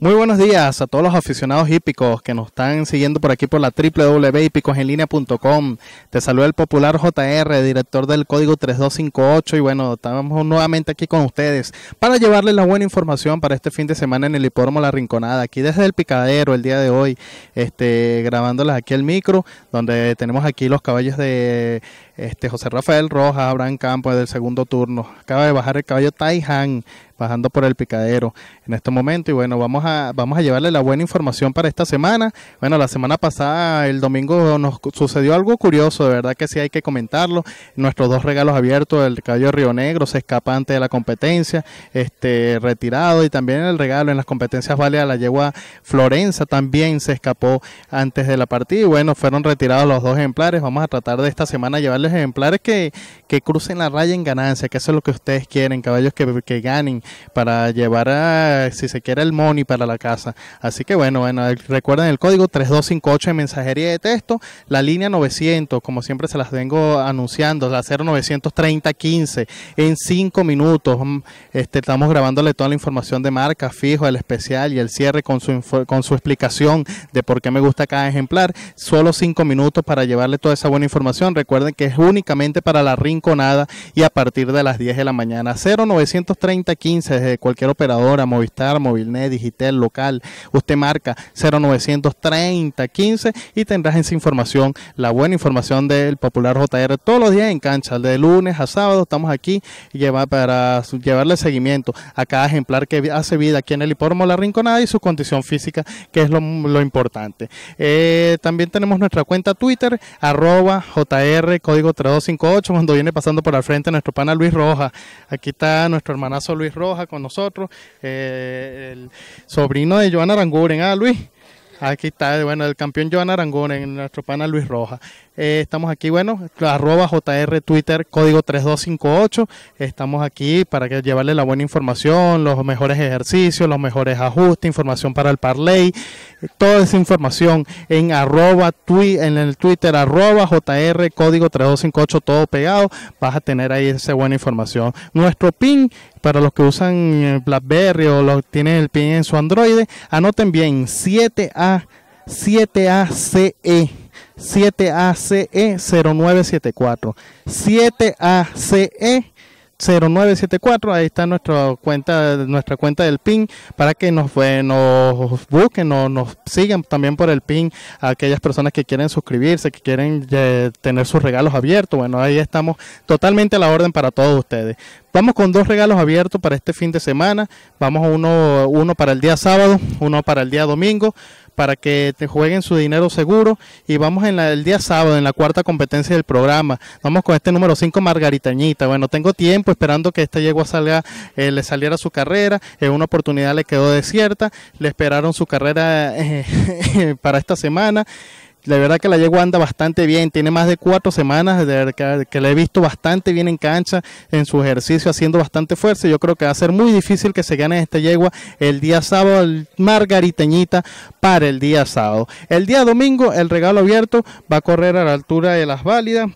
Muy buenos días a todos los aficionados hípicos que nos están siguiendo por aquí por la www.hipicosenlinea.com. Te saluda el popular JR, director del código 3258 y bueno, estamos nuevamente aquí con ustedes para llevarles la buena información para este fin de semana en el Hipódromo La Rinconada, aquí desde el Picadero el día de hoy, este grabándoles aquí el micro, donde tenemos aquí los caballos de este, José Rafael Rojas, Abraham Campos del segundo turno. Acaba de bajar el caballo Taihan, bajando por el picadero en este momento. Y bueno, vamos a, vamos a llevarle la buena información para esta semana. Bueno, la semana pasada, el domingo, nos sucedió algo curioso, de verdad que sí hay que comentarlo. Nuestros dos regalos abiertos, el caballo Río Negro, se escapa antes de la competencia, este, retirado. Y también el regalo en las competencias vale a la yegua Florenza también se escapó antes de la partida. Y bueno, fueron retirados los dos ejemplares. Vamos a tratar de esta semana llevarle ejemplares que, crucen la raya en ganancia, que eso es lo que ustedes quieren, caballos que, ganen para llevar a, si se quiere, el money para la casa. Así que bueno, bueno, recuerden el código 3258 en mensajería de texto, la línea 900, como siempre se las vengo anunciando, la 093015 en 5 minutos. Mm, este, estamos grabándole toda la información de marca, fijo, el especial y el cierre con su, con su explicación de por qué me gusta cada ejemplar. Solo 5 minutos para llevarle toda esa buena información. Recuerden que es únicamente para la Rinconada y a partir de las 10 de la mañana. 093015 desde cualquier operadora, Movistar, Movilnet, Digitel, local. Usted marca 093015 y tendrás esa información la buena información del Popular JR todos los días en cancha, de lunes a sábado. Estamos aquí para llevarle seguimiento a cada ejemplar que hace vida aquí en el hipódromo La Rinconada y su condición física, que es lo, importante. Eh, también tenemos nuestra cuenta Twitter, arroba JR, código 3258, cuando viene pasando por al frente nuestro pana Luis Roja. Aquí está nuestro hermanazo Luis Roja con nosotros, eh, el sobrino de Joan Aranguren. Ah, Luis. Aquí está, bueno, el campeón Joan Aranguren, nuestro pana Luis Roja. Eh, estamos aquí, bueno, arroba JR Twitter, código 3258. Estamos aquí para que llevarle la buena información, los mejores ejercicios, los mejores ajustes, información para el parlay, toda esa información en arroba en el Twitter arroba JR código 3258 todo pegado. Vas a tener ahí esa buena información. Nuestro pin para los que usan eh, BlackBerry o los tienen el pin en su Android, anoten bien 7A 7ACE 7ACE0974 7ACE 0974, ahí está nuestra cuenta, nuestra cuenta del PIN para que nos, busquen, nos, sigan también por el PIN a aquellas personas que quieren suscribirse, que quieren eh, tener sus regalos abiertos. Bueno, ahí estamos totalmente a la orden para todos ustedes. Vamos con dos regalos abiertos para este fin de semana. Vamos uno, uno para el día sábado, uno para el día domingo para que te jueguen su dinero seguro y vamos en el día sábado en la cuarta competencia del programa. Vamos con este número 5 Margaritañita. Bueno, tengo tiempo esperando que esta yegua salga, eh, le saliera su carrera, eh, una oportunidad le quedó desierta, le esperaron su carrera eh, para esta semana. La verdad que la yegua anda bastante bien, tiene más de cuatro semanas que, la he visto bastante bien en cancha, en su ejercicio, haciendo bastante fuerza. Yo creo que va a ser muy difícil que se gane esta yegua el día sábado, el Margariteñita para el día sábado. El día domingo, el regalo abierto va a correr a la altura de las válidas.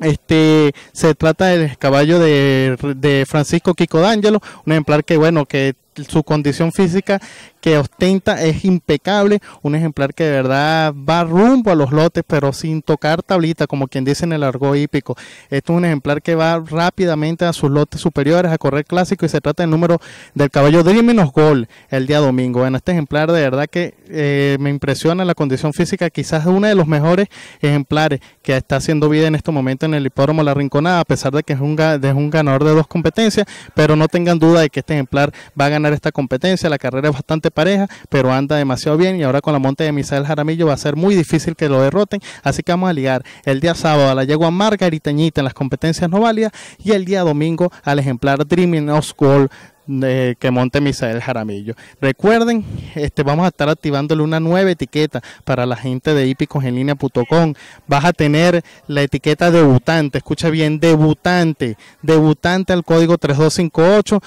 Este se trata del caballo de, de Francisco Kiko D'Angelo, un ejemplar que bueno que su condición física que ostenta es impecable, un ejemplar que de verdad va rumbo a los lotes pero sin tocar tablita, como quien dice en el argot hípico. Este es un ejemplar que va rápidamente a sus lotes superiores a correr clásico y se trata del número del caballo Dreamenos Gol el día domingo. Bueno, este ejemplar de verdad que eh, me impresiona la condición física, quizás es uno de los mejores ejemplares que está haciendo vida en este momento en el hipódromo La Rinconada, a pesar de que es un, es un ganador de dos competencias, pero no tengan duda de que este ejemplar va a ganar esta competencia. La carrera es bastante pareja, pero anda demasiado bien y ahora con la monte de Misael Jaramillo va a ser muy difícil que lo derroten. Así que vamos a ligar el día sábado a la yegua Margaritañita en las competencias no válidas y el día domingo al ejemplar Dreaming of School eh, que monte Misael Jaramillo. Recuerden, este, vamos a estar activándole una nueva etiqueta para la gente de Putocom Vas a tener la etiqueta debutante, escucha bien, debutante, debutante al código 3258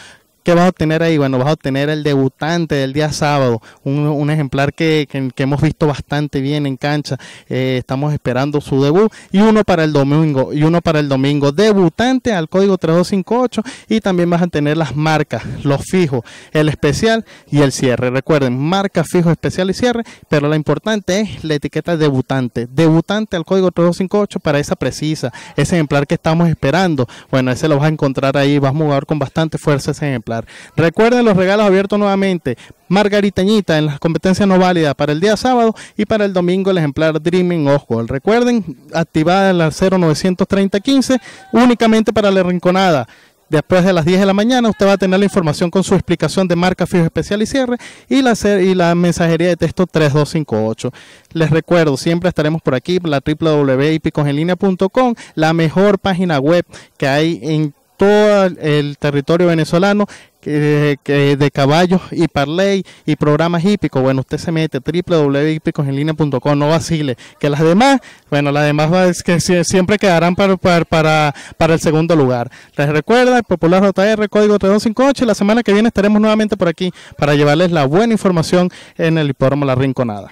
¿Qué vas a obtener ahí? Bueno, vas a obtener el debutante del día sábado, un, ejemplar que, hemos visto bastante bien en cancha. Eh, estamos esperando su debut y uno para el domingo, y uno para el domingo. Debutante al código 3258 y también vas a tener las marcas, los fijos, el especial y el cierre. Recuerden, marca, fijo, especial y cierre, pero lo importante es la etiqueta debutante. Debutante al código 3258 para esa precisa, ese ejemplar que estamos esperando. Bueno, ese lo vas a encontrar ahí, vas a jugar con bastante fuerza ese ejemplar. Recuerden los regalos abiertos nuevamente. Margaritañita en las competencias no válidas para el día sábado y para el domingo el ejemplar Dreaming Oswald. Recuerden, activada en la 093015 únicamente para la rinconada. Después de las 10 de la mañana usted va a tener la información con su explicación de marca fijo especial y cierre y la, y la mensajería de texto 3258. Les recuerdo, siempre estaremos por aquí, la www.ipicongelinea.com, la mejor página web que hay en todo el territorio venezolano que, de caballos y parley y programas hípicos. Bueno, usted se mete www.hípicosenlinea.com, no vacile. Que las demás, bueno, las demás va, es que siempre quedarán para, para, para, el segundo lugar. Les recuerda, el Popular JR, código 3258. La semana que viene estaremos nuevamente por aquí para llevarles la buena información en el hipódromo La Rinconada.